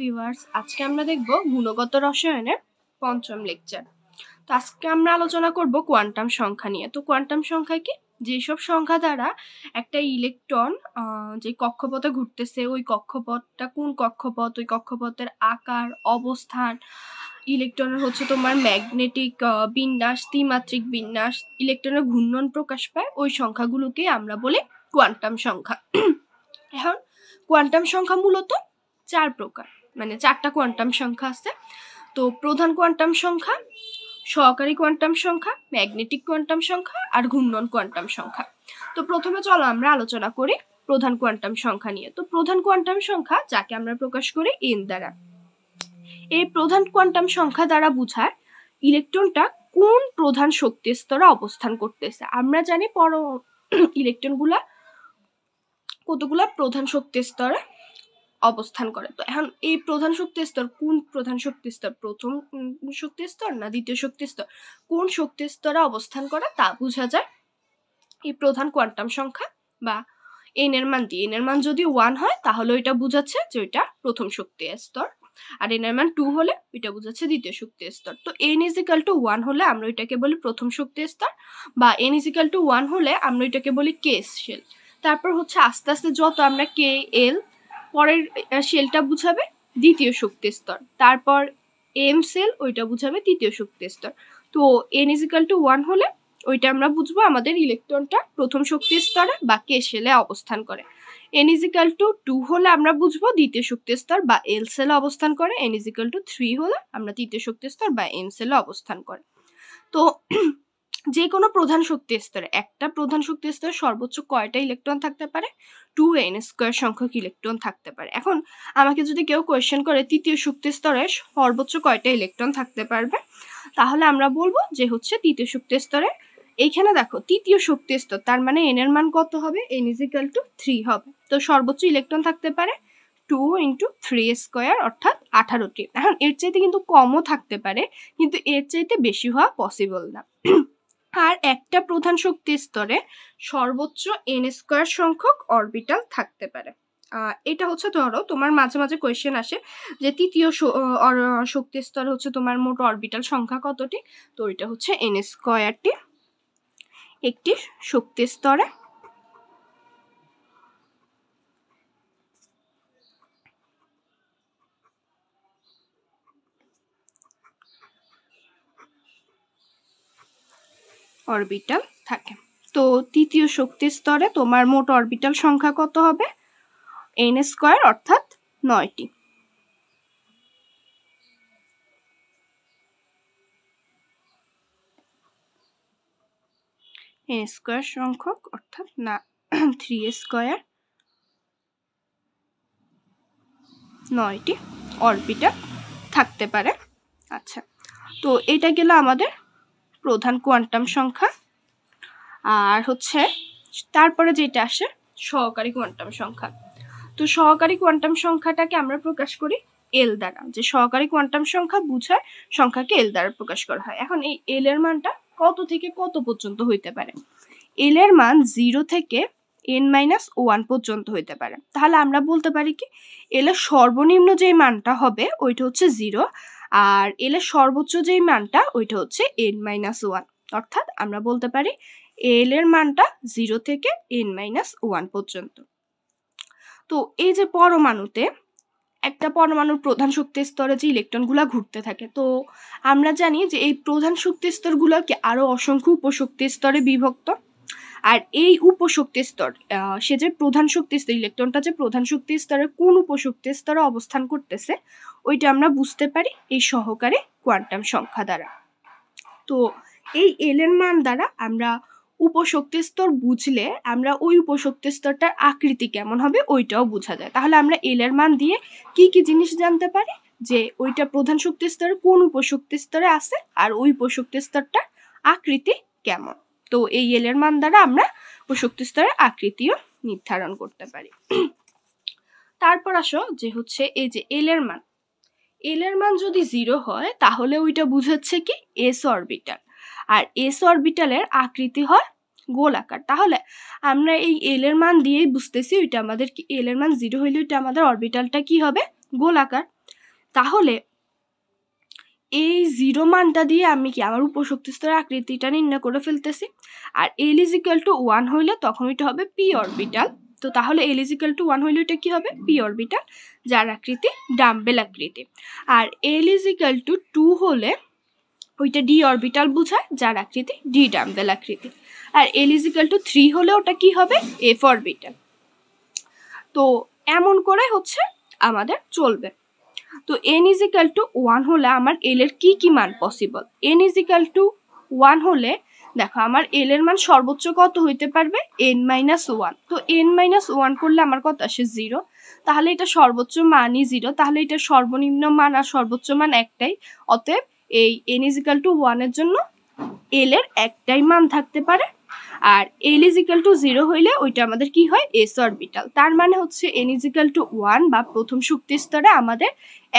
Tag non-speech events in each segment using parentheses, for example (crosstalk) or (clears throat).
viewers আজকে আমরা দেখব গুণগত রসায়নের পঞ্চম লেকচার তো আজকে আমরা আলোচনা করব কোয়ান্টাম সংখ্যা নিয়ে তো কোয়ান্টাম সংখ্যা কি যেসব সংখ্যা দ্বারা একটা ইলেকট্রন যে কক্ষপথে ঘুরতেছে ওই কক্ষপথটা কোন কক্ষপথ ওই কক্ষপথের আকার অবস্থান ইলেকট্রনের হচ্ছে তোমার ম্যাগনেটিক বিন্যাস ত্রিমাত্রিক বিন্যাস ইলেকট্রনের ঘূর্ণন প্রকাশ পায় ওই সংখ্যাগুলোকে আমরা বলি কোয়ান্টাম সংখ্যা (clears throat) এখন কোয়ান্টাম সংখ্যা মূলত চার প্রকার মানে চারটা কোয়ান্টাম সংখ্যা আছে তো প্রধান কোয়ান্টাম সংখ্যা সহকারী কোয়ান্টাম সংখ্যা ম্যাগনেটিক কোয়ান্টাম সংখ্যা আর ঘূর্ণন কোয়ান্টাম সংখ্যা তো প্রথমে চলো আমরা আলোচনা করি প্রধান কোয়ান্টাম সংখ্যা নিয়ে তো প্রধান কোয়ান্টাম সংখ্যা যাকে আমরা প্রকাশ করি এন দ্বারা এই প্রধান কোয়ান্টাম সংখ্যা দ্বারা বোঝায় ইলেকট্রনটা কোন প্রধান শক্তি স্তরে অবস্থান করতেছে আমরা জানি পর ইলেকট্রনগুলা কতগুলা প্রধান শক্তি স্তরে অবস্থান করে তো এখন এই প্রধান শক্তি স্তর কোন প্রধান শক্তি স্তর প্রথম শক্তি স্তর না দ্বিতীয় শক্তি স্তর কোন শক্তি স্তরে অবস্থান করে তা বোঝা যায় এই প্রধান কোয়ান্টাম সংখ্যা বা এন এর মান দিয়ে এন এর মান যদি ওয়ান হয় তাহলে ওইটা বোঝাচ্ছে যে ওইটা প্রথম শক্তি স্তর আর এন এর মান টু হলে ওইটা বোঝাচ্ছে দ্বিতীয় শক্তি স্তর তো N is equal to one হলে আমরা ওইটাকে বলি প্রথম শক্তি স্তর বা N is equal to one হলে আমরা ওইটাকে বলি কেস শেল তারপর হচ্ছে আস্তে আস্তে যত আমরা কে এল পরের সেলটা বুঝাবে দ্বিতীয় শক্তি স্তর তারপর এম সেল ওইটা বুঝাবে তৃতীয় শক্তি স্তর তো এন ইজিক্যাল টু ওয়ান হলে ওইটা আমরা বুঝবো আমাদের ইলেকট্রনটা প্রথম শক্তি স্তরে বা কে সেলে অবস্থান করে এন ইজিক্যাল টু টু হলে আমরা বুঝবো দ্বিতীয় শক্তি স্তর বা এল সেলে অবস্থান করে এন ইজিক্যাল টু থ্রি হলে আমরা তৃতীয় শক্তি স্তর বা এম সেলে অবস্থান করে তো যে কোনো প্রধান শক্তি স্তরে একটা প্রধান শক্তি স্তরে সর্বোচ্চ কয়টা ইলেকট্রন থাকতে পারে টু এন স্কোয়ার সংখ্যক ইলেকট্রন থাকতে পারে এখন আমাকে যদি কেউ কোয়েশ্চেন করে তৃতীয় শক্তি স্তরে সর্বোচ্চ কয়টা ইলেকট্রন থাকতে পারবে তাহলে আমরা বলবো যে হচ্ছে তৃতীয় শক্তি স্তরে এইখানে দেখো তৃতীয় শক্তি স্তর তার মানে এন এর মান কত হবে N is equal to three হবে তো সর্বোচ্চ ইলেকট্রন থাকতে পারে টু ইন্টু থ্রি স্কোয়ার অর্থাৎ আঠারোটি এখন এর চাইতে কিন্তু কমও থাকতে পারে কিন্তু এর চাইতে বেশি হওয়া পসিবল না আর একটা প্রধান শক্তি স্তরে সর্বোচ্চ এন স্কোয়ার সংখ্যক অরবিটাল থাকতে পারে এটা হচ্ছে ধরো তোমার মাঝে মাঝে কোয়েশ্চেন আসে যে তৃতীয় শক্তি স্তর হচ্ছে তোমার মোট অরবিটাল সংখ্যা কতটি তো এটা হচ্ছে এন স্কোয়ারটি একটি শক্তি স্তরে অরবিটাল থাকে তো তৃতীয় শক্তি স্তরে তোমার মোট অরবিটাল সংখ্যা কত হবে এন স্কোয়ার অর্থাৎ নয়টি এন স্কোয়ার সংখ্যক অর্থাৎ না থ্রি স্কোয়ার নয়টি অরবিটাল থাকতে পারে আচ্ছা তো এটা গেল আমাদের প্রধান কোয়ান্টাম সংখ্যা আর হচ্ছে তারপরে যেটা আসে সহকারী কোয়ান্টাম সংখ্যা তো সহকারী কোয়ান্টাম সংখ্যাটাকে আমরা প্রকাশ করি এল দ্বারা যে সহকারী কোয়ান্টাম সংখ্যা বুঝায় সংখ্যাকে এল দ্বারা প্রকাশ করা হয় এখন এই এল এর মানটা কত থেকে কত পর্যন্ত হইতে পারে এল এর মান জিরো থেকে এন মাইনাস ওয়ান পর্যন্ত হইতে পারে তাহলে আমরা বলতে পারি কি এল এর সর্বনিম্ন যে মানটা হবে ওইটা হচ্ছে জিরো আর এলের সর্বোচ্চ যেই মানটা ওইটা হচ্ছে এন মাইনাস ওয়ান অর্থাৎ আমরা বলতে পারি এল এর মানটা জিরো থেকে এন মাইনাস ওয়ান পর্যন্ত তো এই যে পরমাণুতে একটা পরমাণুর প্রধান শক্তি স্তরে যে ইলেকট্রনগুলো ঘুরতে থাকে তো আমরা জানি যে এই প্রধান শক্তি স্তরগুলোকে আরও অসংখ্য উপশক্তি স্তরে বিভক্ত আর এই উপশক্তি স্তর সে যে প্রধান শক্তি স্তর ইলেকট্রনটা যে প্রধান শক্তি স্তরে কোন উপশক্তি স্তরে অবস্থান করতেছে ওইটা আমরা বুঝতে পারি এই সহকারে কোয়ান্টাম সংখ্যা দ্বারা তো এই এল এর মান দ্বারা আমরা উপশক্তি স্তর বুঝলে আমরা ওই উপশক্তি স্তরটার আকৃতি কেমন হবে ওইটাও বোঝা যায় তাহলে আমরা এল এর মান দিয়ে কি কি জিনিস জানতে পারি যে ওইটা প্রধান শক্তি স্তরে কোন উপশক্তি স্তরে আছে আর ওই উপশক্তি স্তরটার আকৃতি কেমন তো এই এলের মান দ্বারা আমরা শক্তি স্তরের আকৃতিও নির্ধারণ করতে পারি তারপর আসো যে হচ্ছে এই যে এলের মান এল এর মান যদি জিরো হয় তাহলে ওইটা বুঝাচ্ছে কি এস অরবিটাল আর এস অরবিটালের আকৃতি হয় গোলাকার তাহলে আমরা এই এল এর মান দিয়েই বুঝতেছি ওইটা আমাদের কি এল এর মান জিরো হইলে ওইটা আমাদের অরবিটালটা কি হবে গোলাকার তাহলে এই জিরো মানটা দিয়ে আমি কি আমার উপশক্তি স্তরের আকৃতিটা নির্ণয় করে ফেলতেছি আর L is equal to one হইলে তখন এটা হবে পি অরবিটাল তো তাহলে L is equal to one হইলে এটা কী হবে পি অরবিটাল যার আকৃতি ডাম্বেল আকৃতি আর L is equal to two হলে ওইটা ডি অরবিটাল বোঝায় যার আকৃতি ডি ডাম্বেল আকৃতি আর L is equal to three হলে ওটা কি হবে এফ অরবিটাল তো এমন করে হচ্ছে আমাদের চলবে তো N is equal to one হলে আমার এল এর কী কী মান possible N is equal to one হলে দেখো আমার এল এর মান সর্বোচ্চ কত হইতে পারবে এন মাইনাস ওয়ান তো এন মাইনাস ওয়ান করলে আমার কত আসে জিরো তাহলে এটা সর্বোচ্চ মানই জিরো তাহলে এটা সর্বনিম্ন মান আর সর্বোচ্চ মান একটাই অতএব এই এন ইজ ইকাল টু ওয়ানের জন্য এল এর একটাই মান থাকতে পারে আর এল ইকাল টু জিরো হইলে ওইটা আমাদের কি হয় এস অরবিটাল তার মানে হচ্ছে এন ইকাল টু ওয়ান বা প্রথম শক্তি স্তরে আমাদের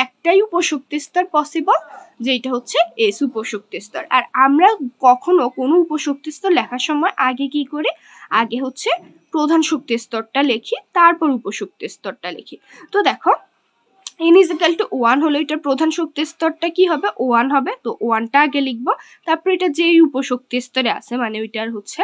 একটাই উপশক্তি স্তর পসিবল যেটা হচ্ছে এস উপশক্তি স্তর আর আমরা কখনো কোনো উপশক্তি স্তর লেখার সময় আগে কি করে আগে হচ্ছে প্রধান শক্তি স্তরটা লিখি তারপর উপশক্তি স্তরটা লিখি তো দেখো N is equal to one হলো এটার প্রধান শক্তি স্তরটা কি হবে ওয়ান হবে তো ওয়ানটা আগে লিখবো তারপরে এটা যেই উপশক্তি স্তরে আছে মানে ওইটার হচ্ছে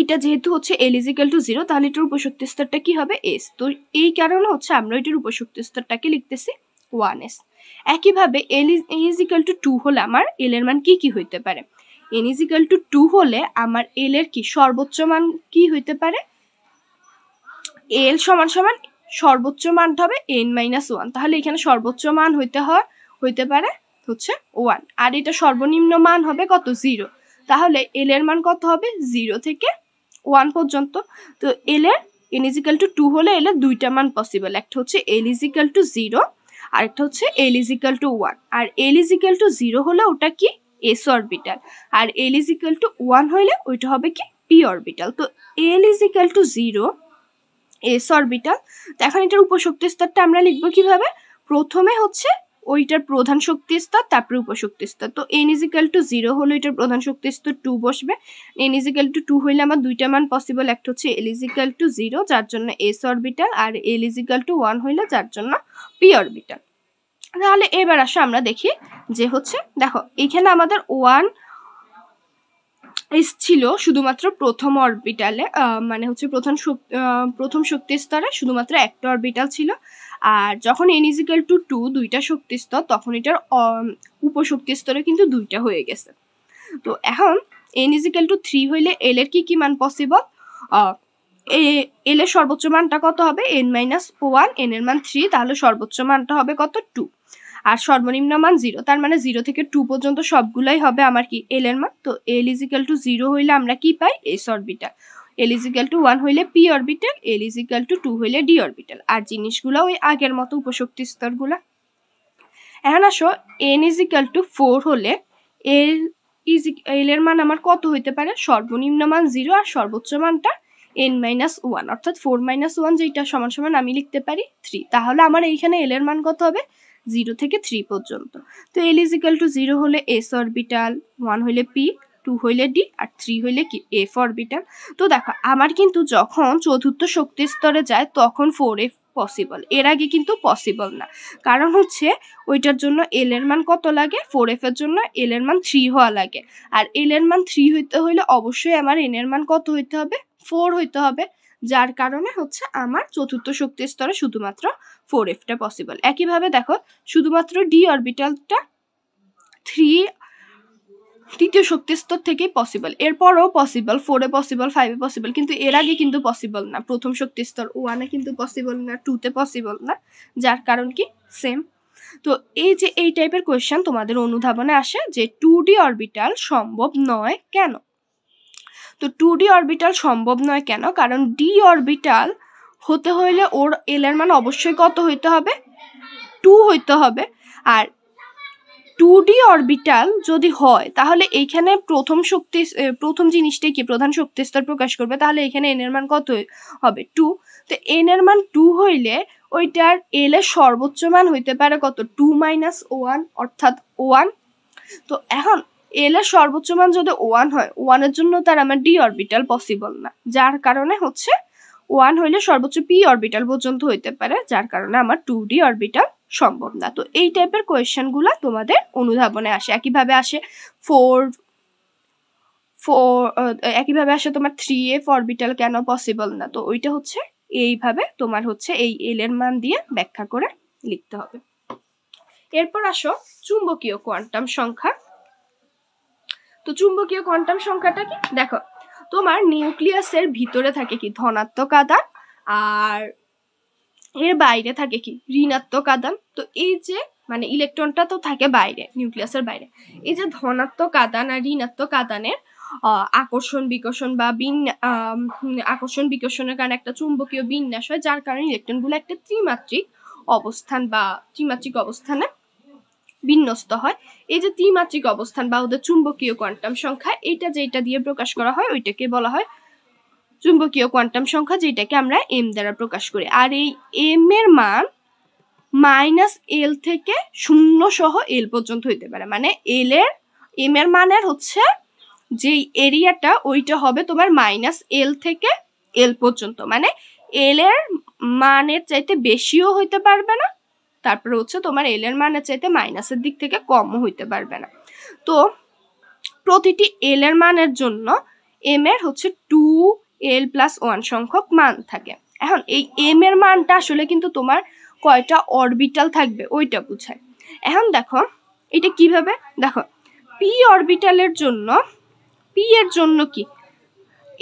এটা যেহেতু হচ্ছে এল ইজিক্যাল টু জিরো তাহলে এটার উপশক্তি স্তরটা কি হবে এস তো এই কারণে হচ্ছে আমরা এটার উপশক্তি স্তরটাকে লিখতেছি ওয়ান এস একইভাবে L is is to two হলে আমার এল এর মান কি কি হইতে পারে এন ইজিক্যাল টু টু হলে আমার এল এর কি সর্বোচ্চ মান কি হইতে পারে এল সমান সমান সর্বোচ্চ মানটা হবে এন মাইনাস ওয়ান তাহলে এখানে সর্বোচ্চ মান হইতে হয় হইতে পারে হচ্ছে ওয়ান আর এটা সর্বনিম্ন মান হবে কত জিরো তাহলে এল এর মান কত হবে জিরো থেকে ওয়ান পর্যন্ত তো এল এর এন ইজিক্যাল টু টু হলে এল এর দুইটা মান পসিবল একটা হচ্ছে এল ইজিক্যাল টু জিরো আর একটা হচ্ছে এল ইজিক্যাল টু ওয়ান আর এল ইজিক্যাল টু জিরো হলে ওটা কি এস অরবিটাল আর এল ইজিক্যাল টু ওয়ান হইলে ওইটা হবে কি পি অরবিটাল তো L is equal to zero S orbital তো এখন এটার উপশক্তি স্তরটা আমরা লিখবো কিভাবে প্রথমে হচ্ছে ওইটার প্রধান শক্তি স্তর তারপরে উপশক্তি স্তর তো এন ইজিক্যাল টু জিরো হলো এটার প্রধান শক্তি স্তর টু বসবে এন ইজিক্যাল টু টু হইলে আমার দুইটা মান পসিবল একটা হচ্ছে এল ইজিক্যাল টু জিরো যার জন্য এস অরবিটাল আর এল ইজিক্যাল টু ওয়ান হইলে যার জন্য পি অরবিটাল তাহলে এবার আসো আমরা দেখি যে হচ্ছে দেখো এখানে আমাদের ওয়ান এসছিল শুধুমাত্র প্রথম অরবিটালে মানে হচ্ছে প্রথম প্রথম শক্তি স্তরে শুধুমাত্র একটা অরবিটাল ছিল আর যখন এন ইজিক্যাল টু টু দুইটা শক্তি স্তর তখন এটার উপশক্তি স্তরে কিন্তু দুইটা হয়ে গেছে তো এখন এন ইজিক্যাল টু থ্রি হইলে এল এর কি কি মান পসিবল এল এর সর্বোচ্চ মানটা কত হবে এন মাইনাস ওয়ান এন এর মান থ্রি তাহলে সর্বোচ্চ মানটা হবে কত টু আর সর্বনিম্ন মান জিরো তার মানে জিরো থেকে টু পর্যন্ত সবগুলাই হবে আমার কি এল এর মান তো এল ইজিক্যাল টু জিরো হইলে আমরা কি পাই S orbital L is equal to one হইলে P orbital L is equal to two হইলে ডি অরবিটাল আর জিনিসগুলো ওই আগের মতো উপশক্তি স্তরগুলা এখন আসো এন ইজিক্যাল টু ফোর হলে এল ইজি এল এর মান আমার কত হইতে পারে সর্বনিম্ন মান জিরো আর সর্বোচ্চ মানটা এন মাইনাস ওয়ান অর্থাৎ ফোর মাইনাস ওয়ান যেটা সমান সমান আমি লিখতে পারি থ্রি তাহলে আমার এইখানে এল এর মান কত হবে জিরো থেকে থ্রি পর্যন্ত তো L is equal to zero হলে এস অরবিটাল ওয়ান হইলে পি টু হইলে ডি আর থ্রি হইলে কি এফ অরবিটাল তো দেখো আমার কিন্তু যখন চতুর্থ শক্তি স্তরে যায় তখন ফোর এফ পসিবল এর আগে কিন্তু পসিবল না কারণ হচ্ছে ওইটার জন্য এল এর মান কত লাগে ফোর এফ এর জন্য এল এর মান থ্রি হওয়া লাগে আর এল এর মান থ্রি হইতে হইলে অবশ্যই আমার এন এর মান কত হইতে হবে ফোর হইতে হবে যার কারণে হচ্ছে আমার চতুর্থ শক্তি স্তরে শুধুমাত্র ফোর এফটা পসিবল একইভাবে দেখো শুধুমাত্র ডি অরবিটালটা থ্রি তৃতীয় শক্তিস্তর থেকেই থেকে পসিবল এরপরও পসিবল ফোরে পসিবল ফাইভে পসিবল কিন্তু এর আগে কিন্তু পসিবল না প্রথম শক্তিস্তর ওয়ানে কিন্তু পসিবল না টুতে পসিবল না যার কারণ কি সেম তো এই যে এই টাইপের কোয়েশ্চেন তোমাদের অনুধাবনে আসে যে টু ডি অরবিটাল সম্ভব নয় কেন তো টু ডি অরবিটাল সম্ভব নয় কেন কারণ ডি অরবিটাল হতে হইলে ওর এলের মান অবশ্যই কত হইতে হবে টু হইতে হবে আর টু ডি অরবিটাল যদি হয় তাহলে এইখানে প্রথম শক্তি প্রথম জিনিসটাই কি প্রধান শক্তি স্তর প্রকাশ করবে তাহলে এখানে এর মান কত হবে টু তো এন এর মান টু হইলে ওইটার এল এর সর্বোচ্চ মান হইতে পারে কত টু মাইনাস ওয়ান অর্থাৎ ওয়ান তো এখন এল এর সর্বোচ্চ মান যদি ওয়ান হয় ওয়ানের জন্য তার আমার ডি অরবিটাল পসিবল না যার কারণে হচ্ছে ওয়ান হইলে সর্বোচ্চ পি অরবিটাল পর্যন্ত হইতে পারে যার কারণে আমার টু ডি অরবিটাল সম্ভব না তো এই টাইপের কোয়েশ্চেনগুলো তোমাদের অনুধাবনে আসে একইভাবে আসে ফোর ফোর একইভাবে আসে তোমার থ্রি এফ অরবিটাল কেন পসিবল না তো ওইটা হচ্ছে এইভাবে তোমার হচ্ছে এই এল এর মান দিয়ে ব্যাখ্যা করে লিখতে হবে এরপর আসো চুম্বকীয় কোয়ান্টাম সংখ্যা তো চুম্বকীয় কোয়ান্টাম সংখ্যাটা কি দেখো তোমার নিউক্লিয়াসের ভিতরে থাকে কি ধনাত্মক আদান আর এর বাইরে থাকে কি ঋণাত্মক আদান তো এই যে মানে ইলেকট্রনটা তো থাকে বাইরে নিউক্লিয়াসের বাইরে এই যে ধনাত্মক আদান আর ঋণাত্মক আদানের আকর্ষণ বিকর্ষণ বা বিন আকর্ষণ বিকর্ষণের কারণে একটা চুম্বকীয় বিন্যাস হয় যার কারণে ইলেকট্রনগুলো একটা ত্রিমাত্রিক অবস্থান বা ত্রিমাত্রিক অবস্থানে বিন্যস্ত হয় এই যে ত্রিমাত্রিক অবস্থান বা ওদের চুম্বকীয় কোয়ান্টাম সংখ্যা এটা যেটা দিয়ে প্রকাশ করা হয় ওইটাকে বলা হয় চুম্বকীয় কোয়ান্টাম সংখ্যা যেটাকে আমরা এম দ্বারা প্রকাশ করি আর এই এম এর মান মাইনাস এল থেকে শূন্য সহ এল পর্যন্ত হইতে পারে মানে এল এর এম এর মানের হচ্ছে যেই এরিয়াটা ওইটা হবে তোমার মাইনাস এল থেকে এল পর্যন্ত মানে এল এর মানের চাইতে বেশিও হইতে পারবে না তারপরে হচ্ছে তোমার এল এর মানের চাইতে মাইনাসের দিক থেকে কমও হইতে পারবে না তো প্রতিটি এল এর মানের জন্য এম এর হচ্ছে টু এল প্লাস ওয়ান সংখ্যক মান থাকে এখন এই এম এর মানটা আসলে কিন্তু তোমার কয়টা অরবিটাল থাকবে ওইটা বুঝায় এখন দেখো এটা কিভাবে দেখো পি অরবিটালের জন্য পি এর জন্য কি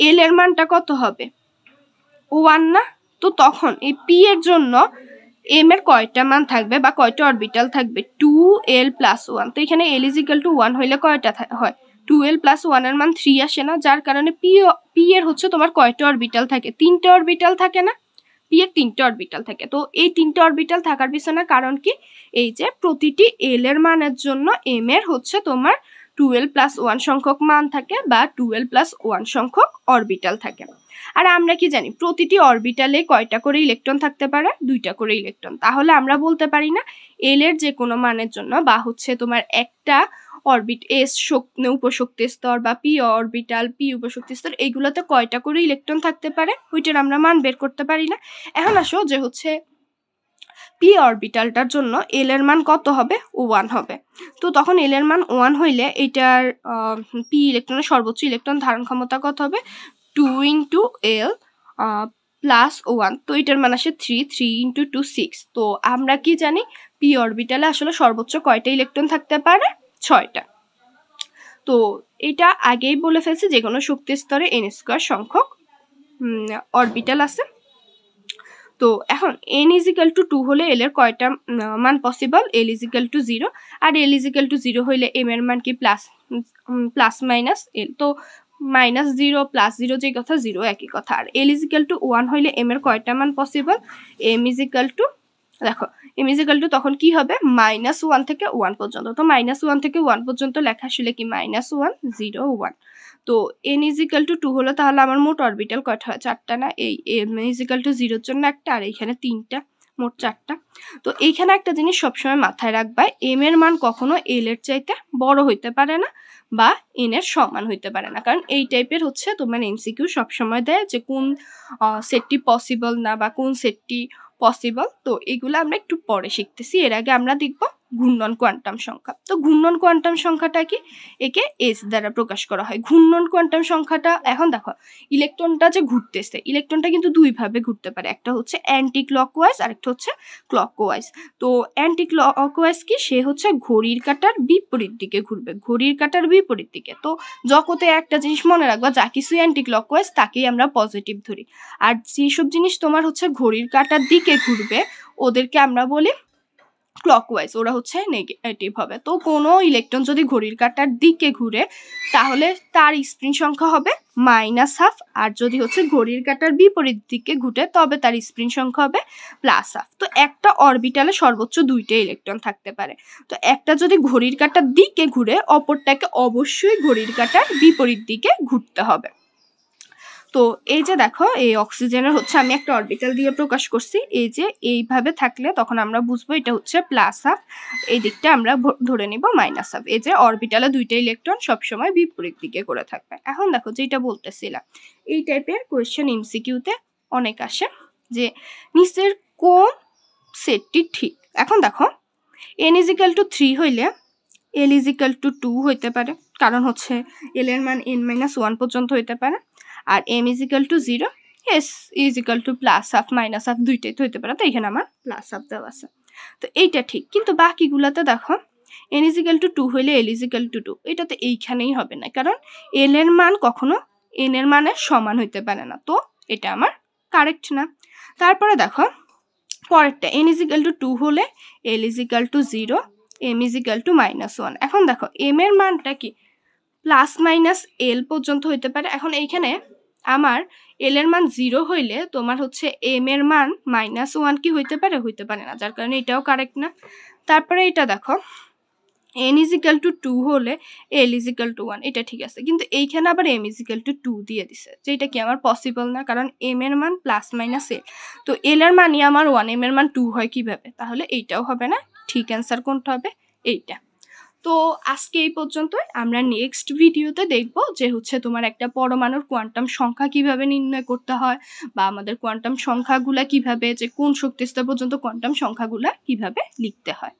এল এর মানটা কত হবে ওয়ান না তো তখন এই পি এর জন্য এম এর কয়টা মান থাকবে বা কয়টা অরবিটাল থাকবে টু এল প্লাস ওয়ান তো এখানে L is equal to one হইলে কয়টা হয় টু এল প্লাস ওয়ানের মান থ্রি আসে না যার কারণে পি পি এর হচ্ছে তোমার কয়টা অরবিটাল থাকে তিনটে অরবিটাল থাকে না পি এর তিনটে অরবিটাল থাকে তো এই তিনটে অরবিটাল থাকার পিছনে কারণ কি এই যে প্রতিটি এল এর মানের জন্য এম এর হচ্ছে তোমার টুয়েলভ প্লাস ওয়ান সংখ্যক মান থাকে বা টুয়েলভ প্লাস ওয়ান সংখ্যক অরবিটাল থাকে আর আমরা কি জানি প্রতিটি অরবিটালে কয়টা করে ইলেকট্রন থাকতে পারে দুইটা করে ইলেকট্রন তাহলে আমরা বলতে পারি না এল এর যে কোনো মানের জন্য বা হচ্ছে তোমার একটা অরবিট এস উপশক্তি স্তর বা পি অরবিটাল পি উপশক্তি স্তর এইগুলোতে কয়টা করে ইলেকট্রন থাকতে পারে ওইটার আমরা মান বের করতে পারি না এখন আসো যে হচ্ছে পি অরবিটালটার জন্য এল এর মান কত হবে ওয়ান হবে তো তখন এল এর মান ওয়ান হইলে এটার পি ইলেকট্রনের সর্বোচ্চ ইলেকট্রন ধারণ ক্ষমতা কত হবে two into L plus one তো এটার মানে আসে three three into two six তো আমরা কি জানি পি অরবিটালে আসলে সর্বোচ্চ কয়টা ইলেকট্রন থাকতে পারে ছয়টা তো এটা আগেই বলে ফেলছে যে কোনো শক্তি স্তরে এন স্কোয়ার সংখ্যক অরবিটাল আছে তো এখন এন ইজিক্যাল টু টু হলে এল এর কয়টা মান possible L is equal to zero আর এল ইজিক্যাল টু জিরো হইলে এম এর মান কি প্লাস প্লাস মাইনাস এল তো মাইনাস জিরো প্লাস জিরো যে কথা জিরো একই কথা আর এল ইজিক্যাল টু ওয়ান হইলে এম এর কয়টা মান পসিবল এম ইজিক্যাল টু দেখো এম ইজিক্যাল টু তখন কি হবে মাইনাস ওয়ান থেকে ওয়ান পর্যন্ত তো মাইনাস ওয়ান থেকে ওয়ান পর্যন্ত লেখা আসলে কি মাইনাস ওয়ান জিরো ওয়ান তো এন ইজিক্যাল টু টু হলো তাহলে আমার মোট অরবিটাল কয়টা হয় চারটা না এই এম ইজিক্যাল টু জিরোর জন্য একটা আর এইখানে তিনটা মোট চারটা তো এইখানে একটা জিনিস সবসময় মাথায় রাখবে এম এর মান কখনো এল এর চাইতে বড় হইতে পারে না বা এন এর সমান হইতে পারে না কারণ এই টাইপের হচ্ছে তোমার এমসিকিউ সবসময় দেয় যে কোন সেটটি পসিবল না বা কোন সেটটি পসিবল তো এগুলো আমরা একটু পরে শিখতেছি এর আগে আমরা দেখব ঘূর্ণন কোয়ান্টাম সংখ্যা তো ঘূর্ণন কোয়ান্টাম সংখ্যাটা কি একে এস দ্বারা প্রকাশ করা হয় ঘূর্ণন কোয়ান্টাম সংখ্যাটা এখন দেখো ইলেকট্রনটা যে ঘুরতেছে ইলেকট্রনটা কিন্তু দুইভাবে ঘুরতে পারে একটা হচ্ছে অ্যান্টি ক্লকওয়াইজ আর একটা হচ্ছে ক্লকওয়াইজ তো অ্যান্টি ক্লকওয়াইজ কি সে হচ্ছে ঘড়ির কাটার বিপরীত দিকে ঘুরবে ঘড়ির কাটার বিপরীত দিকে তো যকতে একটা জিনিস মনে রাখবা যা কিছুই অ্যান্টি ক্লকওয়াইজ তাকেই আমরা পজিটিভ ধরি আর যেসব জিনিস তোমার হচ্ছে ঘড়ির কাটার দিকে ঘুরবে ওদেরকে আমরা বলি ক্লকওয়াইজ ওরা হচ্ছে নেগেটিভ হবে তো কোনো ইলেকট্রন যদি ঘড়ির কাটার দিকে ঘুরে তাহলে তার স্পিন সংখ্যা হবে মাইনাস হাফ আর যদি হচ্ছে ঘড়ির কাটার বিপরীত দিকে ঘুরে তবে তার স্পিন সংখ্যা হবে প্লাস হাফ তো একটা অরবিটালে সর্বোচ্চ দুইটা ইলেকট্রন থাকতে পারে তো একটা যদি ঘড়ির কাটার দিকে ঘুরে অপরটাকে অবশ্যই ঘড়ির কাটার বিপরীত দিকে ঘুরতে হবে তো এই যে দেখো এই অক্সিজেনের হচ্ছে আমি একটা অরবিটাল দিয়ে প্রকাশ করছি এই যে এইভাবে থাকলে তখন আমরা বুঝবো এটা হচ্ছে প্লাস হাফ এই দিকটা আমরা ধরে নিব মাইনাস হাফ এই যে অরবিটালে দুইটা ইলেকট্রন সবসময় বিপরীত দিকে করে থাকবে এখন দেখো যেটা বলতেছিলাম এই টাইপের কোয়েশ্চেন এমসিকিউতে অনেক আসে যে নিচের কোন সেটটি ঠিক এখন দেখো এন ইজিক্যাল টু থ্রি হইলে এল ইজিক্যাল টু টু হইতে পারে কারণ হচ্ছে এল এর মান এন মাইনাস ওয়ান পর্যন্ত হইতে পারে আর M is equal to zero S is equal to plus half minus half দুইটাই তো হইতে পারে তো এখানে আমার প্লাস হাফ দেওয়া আছে তো এইটা ঠিক কিন্তু বাকিগুলোতে দেখো N is equal to two হইলে L is equal to two এটা তো এইখানেই হবে না কারণ এল এর মান কখনো এন এর মানের সমান হইতে পারে না তো এটা আমার কারেক্ট না তারপরে দেখো পরেরটা N is equal to two হলে L is equal to zero M is equal to minus one এখন দেখো এম এর মানটা কি প্লাস মাইনাস এল পর্যন্ত হইতে পারে এখন এইখানে আমার এল এর মান জিরো হইলে তোমার হচ্ছে এম এর মান মাইনাস ওয়ান কি হইতে পারে হইতে পারে না যার কারণে এটাও কারেক্ট না তারপরে এটা দেখো এন ইজিক্যাল টু টু হলে এল ইজিক্যাল টু ওয়ান এটা ঠিক আছে কিন্তু এইখানে আবার এম ইজিক্যাল টু টু দিয়ে দিছে যে এটা কি আমার পসিবল না কারণ এম এর মান প্লাস মাইনাস এল তো এল এর মানই আমার ওয়ান এম এর মান টু হয় কিভাবে তাহলে এইটাও হবে না ঠিক অ্যান্সার কোনটা হবে এইটা তো আজকে এই পর্যন্তই আমরা নেক্সট ভিডিওতে দেখব যে হচ্ছে তোমার একটা পরমাণুর কোয়ান্টাম সংখ্যা কিভাবে নির্ণয় করতে হয় বা আমাদের কোয়ান্টাম সংখ্যাগুলা কিভাবে যে কোন শক্তিস্তর পর্যন্ত কোয়ান্টাম সংখ্যাগুলা কিভাবে লিখতে হয়